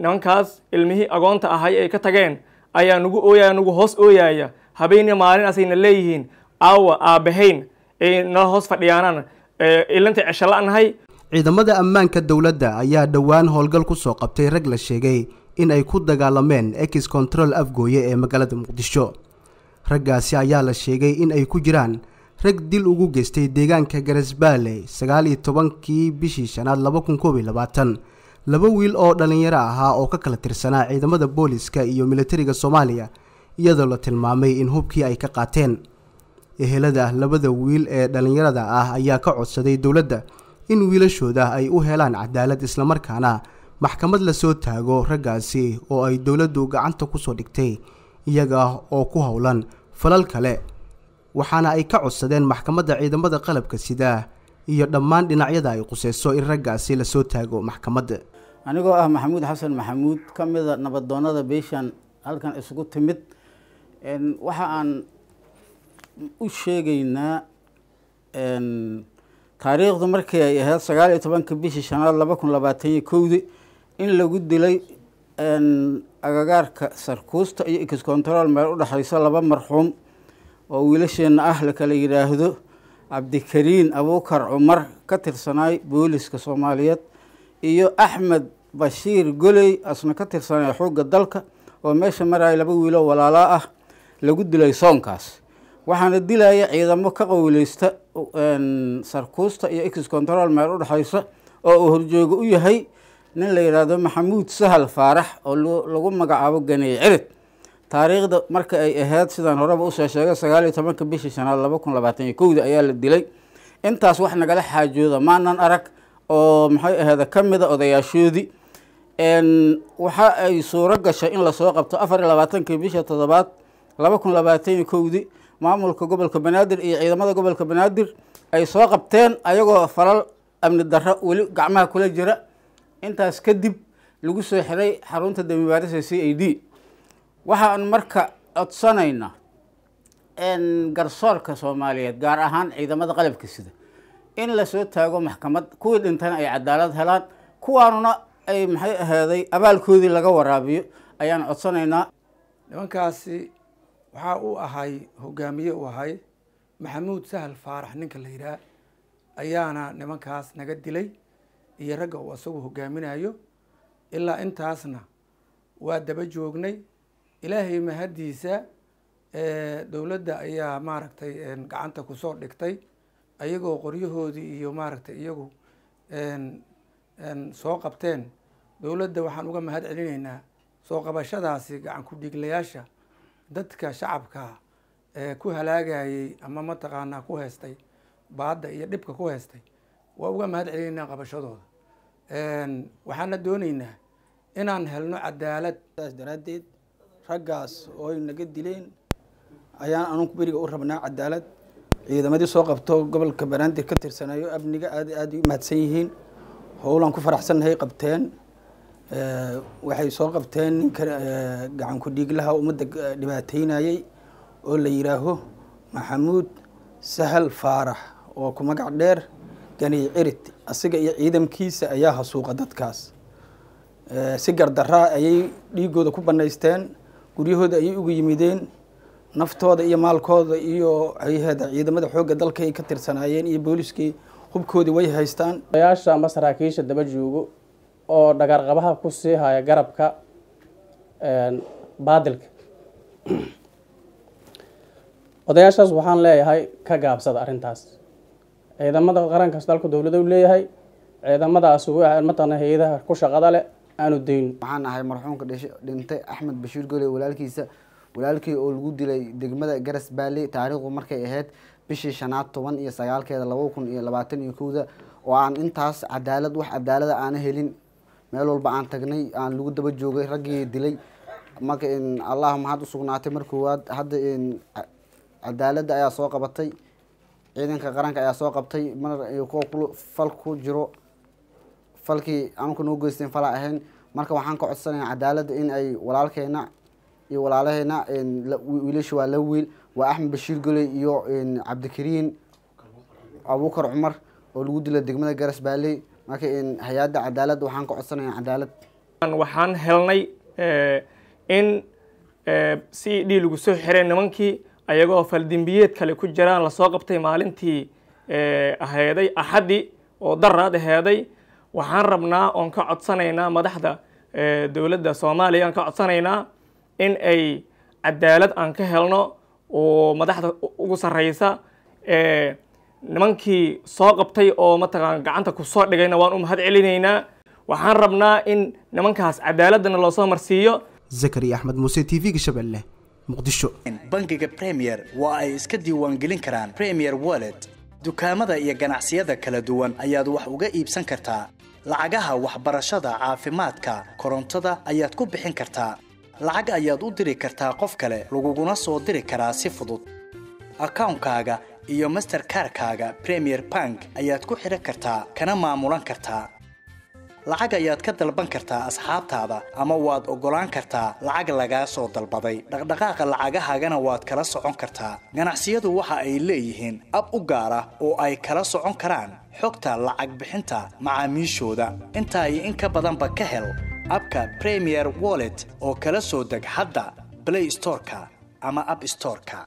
nimankaas ilmihii agoonta ahay ay ka tageen ayaa nagu ooyaya nagu hoos ooyaaya habeenna maalin asayna leeyihiin aawa aabbahayn ay nala hoos fadhiyaanaan ilantay cesho la-nahay ciidamada ammaanka dowladda ayaa dhowaan howlgal ku soo qabtay rag la sheegay in ay ku dagaalameen ex control afgooye ee magaalada muqdisho raggaasi ayaa la sheegay in ay ku jiraan rag dil ugu geystay deegaanka garasbaale sagaal iyo tobankii bishii shanaad laba kun koob iyo labaatan laba wiil oo dhallinyaro ahaa oo ka kala tirsanaa ciidamada booliska iyo militariga soomaaliya iyadoo la tilmaamay in hubkii ay ka qaateen ehelada labada wiil ee dhallinyarada ah ayaa ka codsaday dowladda in wiilashooda ay u helaan cadaalad islamarkaana maxkamad lasoo taago raggaasi oo ay dowladdu gacanta kusoo dhigtay iyaga oo ku howlan falal kale waxaana ay ka codsadeen maxkamadda ciidamada qalabka sida iyo dhammaan dhinacyada ay quseyso in raggaasi lasoo taago maxkamadda anigoo ah maxamuud xasan maxamuud ka mida nabadoonada beeshan halkan isugu timid waxa aan u sheegaynaa taariikhdu markii ay ahayd sagaal iyo tobanka bishii shanaad laba kun labaatan iyo kowdi in lagu dilay agagaarka sarkuusta iyo ikiscontrol meel u dhexaysa laba marxuum oo wiilasheenna ah la kala yidhaahdo cabdikariin abuukar cumar ka tirsanaay booliska soomaaliyeed iyo axmed bashiir goley asna ka tirsanaya xoogga dalka oo meesha maraya laba wiilo walaalaa ah lagu dilay soonkaas waxaana dilaya ciidamo ka qawileysta sarkuusta iyo ex control meel u dhexaysa oo uu horjoogo u yahay nin la yidhaahdo maxamuud sahal faarax oo lagu magacaabo ganeeye cirid taariikhda marka ay ahayd sidaan horeba usoo sheegay sagaal iyo tobanka bishii shanaad laba kun labaatan iyo kowda ayaa la dilay intaas wax nagala xaajooda maanan arag oo maxay ahayd ka mida odayaashoodii waxa ay suuro gashay in lasoo qabto afar iyo labaatankii bisha toddobaad laba kun labaatan iyo kowdii maamulka gobolka banaadir iyo ciidamada gobolka banaadir ay soo qabteen ayagoo falal amni darro weli gacmaha kula jira intaas kadib lagu soo xiray xarunta damibaarisa c a d waxaan marka codsanaynaa garsoorka soomaaliyeed gaar ahaan ciidamada qalabka sida in lasoo taago maxkamad kuwii dhintana ay cadaalad helaan kuwaanuna ay maxay ahaaday abaalkoodii laga waraabiyo ayaan codsanaynaa nimankaasi waxaa uu ahay hogaamiye u ahay maxamuud sahal faarax ninka la yidhaah ayaana nimankaas naga dilay iyo ragga uu isagu hogaaminayo ilaa intaasna waa daba joognay ilaahay mahaddiisa dowladda ayaa maaragtay gacanta kusoo dhigtay ayagoo qoryahoodii iyo maaragtay iyagu soo qabteen dowladda waxaan uga mahad celinaynaa soo qabashadaasi gacan ku-dhiiglayaasha dadka shacabka ee ku halaagayey ama mataqaanaa ku heystay baadda iyo dhibka ku heystay waa uga mahad celinaynaa qabashadooda waxaana doonaynaa inaan helno cadaalad saas daraaddeed raggaas ooy naga dileen ayaan anugu beriga u rabnaa cadaalad ciidamadii soo qabto gobolka banaadir ka tirsanayo amniga aad aada u mahadsan yihiin howlaan ku faraxsannahay qabteen waxay soo qabteen ninka gacanku dhiiglaha ummadda dhibaateynayey oo la yidhaaho maxamuud sahal faarax oo ku magac dheer ganiy cirid asiga iyo ciidamkiisa ayaa hasuuqa dadkaas si gardaraa ayay dhiiggooda ku bannaysteen guryahooda ayay ugu yimideen naftooda iyo maalkooda iyo hayhada ciidamada xoogga dalka ay ka tirsanaayeen iyo booliiskii hubkoodii way haystaan odayaasha ama saraakiisha daba joogo oo dhagaarqabaha ku sii haya garabka baadilka odayaashaas waxaan leeyahay ka gaabsada arrintaas ciidamada qarankaas dalku dowlada u leeyahay ciidamadaas ah, mataqana hay-adaha ku shaqada leh aanu dayn waxaan ahay marxuumka dhintay axmed bashiir gole walaalkiisa walaalkii oo lagu dilay degmada garas baali taariikhdu markay ahayd bishii shanaad toban iyo sagaalkeeda laba kun iyo labaatan iyo kowda oo aan intaas cadaalad wax cadaalada aana helin meel walba aan tagnay aan lagu daba joogay raggii dilay marka allah mahad u sugnaatay mar koowaad hadda cadaaladda ayaa soo qabatay ciidanka qaranka ayaa soo qabtay mar kuwa fal ku jiro falkii anku noo geysteen falaa ahayn marka waxaan ka codsanayaa cadaaladda in ay walaalkeena iyo walaalaheena wiilasha waa la wiil waa axmed bashiir goley iyo cabdikariin abuukar cumar oo lagu dila degmada garas baaley marka hay-adda cadaalad waxaan ka codsanaya cadaalad waxaan helnay eh, in eh, c e d lagu soo xiray nimankii ayagoo faldimbiyeed kale ku jiraan lasoo qabtay maalintii eh, aheeday axaddi oo daraad aheeday waxaan rabnaa oon ka codsanaynaa madaxda dowladda soomaaliya aan ka codsanaynaa in ay cadaalad aan ka helno oo madaxda ugu sarreysa nimankii soo qabtay oo mataqaan gacanta ku soo dhigayna waan u mahad celinaynaa waxaan rabnaa in nimankaas cadaaladana loosoo marsiiyo zakari axmed muuse t v-ga shabeelle muqdisho bangiga premier waa ay iska diiwaangelin karaan premier wallet dukaamada iyo ganacsiyada kala duwan ayaad wax uga iibsan kartaa lacagaha waxbarashada caafimaadka korontada ayaad ku bixin kartaa lacag ayaad u diri kartaa qof kale laguguna soo diri karaa si fudud akawnkaaga iyo master masterkarkaaga premier bank ayaad ku xidhan kartaa kana maamulan kartaa lacag ayaad ka dalban kartaa asxaabtaada ama waad oggolaan kartaa lacag lagaa soo dalbaday dhaqdhaqaaqa lacagahaagana waad kala socon kartaa ganacsiyadu waxa ay leeyihiin ab u gaar ah oo ay kala socon karaan xogta lacag bixinta macaamiishooda intaa in ka badanba ka hel abka premier wallet oo kala soo deg hadda play storeka ama app storeka